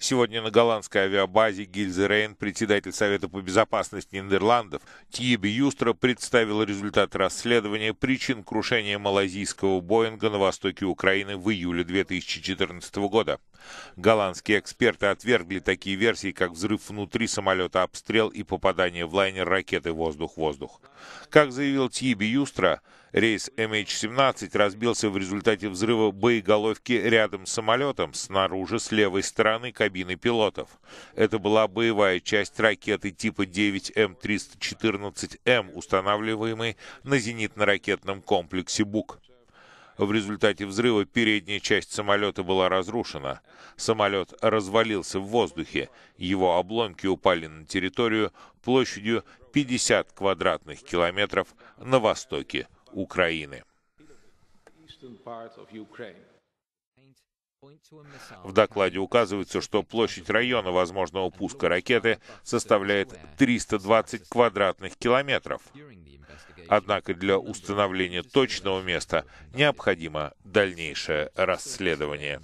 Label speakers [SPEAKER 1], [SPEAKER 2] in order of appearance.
[SPEAKER 1] Сегодня на голландской авиабазе Гильзе Рейн председатель Совета по безопасности Нидерландов Тьеби Юстра представил результаты расследования причин крушения малазийского Боинга на востоке Украины в июле 2014 года. Голландские эксперты отвергли такие версии, как взрыв внутри самолета, обстрел и попадание в лайнер ракеты «Воздух-воздух». Как заявил Тиби Юстра, рейс MH17 разбился в результате взрыва боеголовки рядом с самолетом, снаружи с левой стороны кабины пилотов. Это была боевая часть ракеты типа 9М314М, устанавливаемой на зенитно-ракетном комплексе «Бук». В результате взрыва передняя часть самолета была разрушена. Самолет развалился в воздухе. Его обломки упали на территорию площадью 50 квадратных километров на востоке Украины. В докладе указывается, что площадь района возможного пуска ракеты составляет 320 квадратных километров. Однако для установления точного места необходимо дальнейшее расследование.